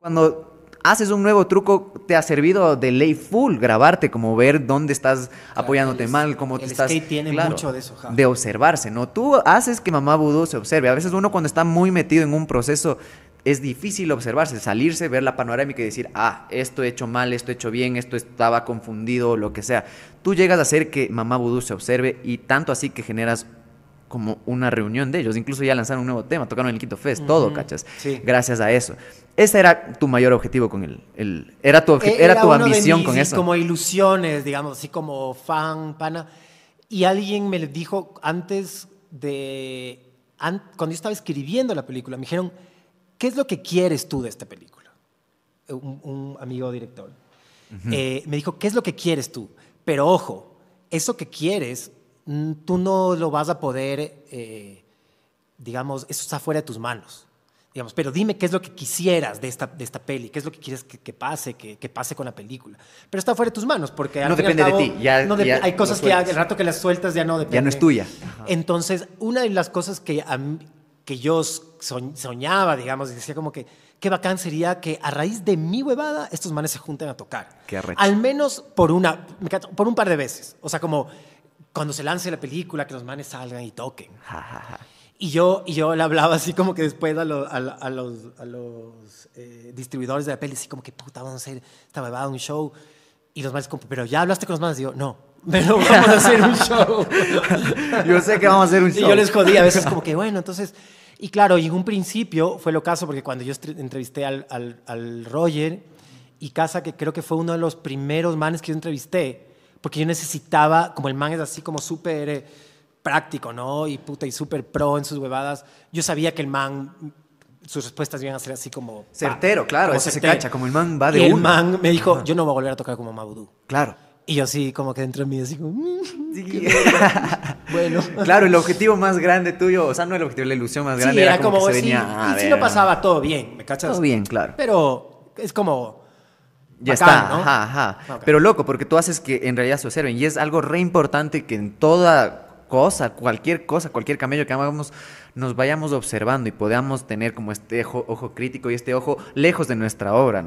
Cuando haces un nuevo truco, te ha servido de ley full grabarte, como ver dónde estás apoyándote mal, cómo te estás. tiene mucho de eso, De observarse, ¿no? Tú haces que mamá vudú se observe. A veces uno cuando está muy metido en un proceso. Es difícil observarse, salirse, ver la panorámica y decir, ah, esto he hecho mal, esto he hecho bien, esto estaba confundido, lo que sea. Tú llegas a hacer que mamá vudú se observe y tanto así que generas como una reunión de ellos. Incluso ya lanzaron un nuevo tema, tocaron el Quito Fest, todo, ¿cachas? Sí. Gracias a eso. Ese era tu mayor objetivo con él era tu e-, era, tu ambición de con eso. Como ilusiones, digamos, así como fan, pana. Y alguien me dijo antes de cuando yo estaba escribiendo la película, me dijeron, "¿Qué es lo que quieres tú de esta película?" Un, amigo director eh, me dijo, "¿Qué es lo que quieres tú?" Pero ojo, eso que quieres, mm, tú no lo vas a poder, eh, digamos, eso está fuera de tus manos. Digamos, pero dime qué es lo que quisieras de esta, de esta peli, qué es lo que quieres que, pase, que, pase con la película. Pero está fuera de tus manos, porque no depende de ti. Ya, hay cosas que el rato que las sueltas ya no depende. Ya no es tuya. Entonces, una de las cosas que, que yo soñaba, digamos, decía como que qué bacán sería que a raíz de mi huevada estos manes se junten a tocar. Qué Al menos por una, por un par de veces. O sea, como cuando se lance la película, que los manes salgan y toquen. Ja, ja, ja. Y yo, y yo le hablaba así como que después a, a, los, a los eh, distribuidores de la peli, así como que puta, vamos a hacer un show. Y los manes, pero ya hablaste con los manes. Y yo, no, pero vamos a hacer un show. yo sé que vamos a hacer un show. Y yo les jodía a veces, como que bueno, entonces. Y claro, y en un principio fue lo caso, porque cuando yo entrevisté al, al, al Roger y Casa, que creo que fue uno de los primeros manes que yo entrevisté, porque yo necesitaba, como el man es así como súper. Eh, práctico, ¿no? Y puta, y súper pro en sus huevadas. Yo sabía que el man, sus respuestas iban a ser así como... Certero, claro, eso se cacha, como el man va de un el man me dijo, yo no voy a volver a tocar como Mabudú. Claro. Y yo así, como que dentro de mí, así mm, bueno. Claro, el objetivo más grande tuyo, o sea, no el objetivo, la ilusión más grande sí, era, como, ah, y si no pasaba, todo bien, ¿me cachas? Todo bien, claro. Pero es como... Ya está, ajá, ajá. Pero loco, porque tú haces que en realidad se observen. Y es algo re importante que en toda cosa, cualquier cosa, cualquier camello que hagamos, nos vayamos observando y podamos tener como este ojo, crítico y este ojo lejos de nuestra obra.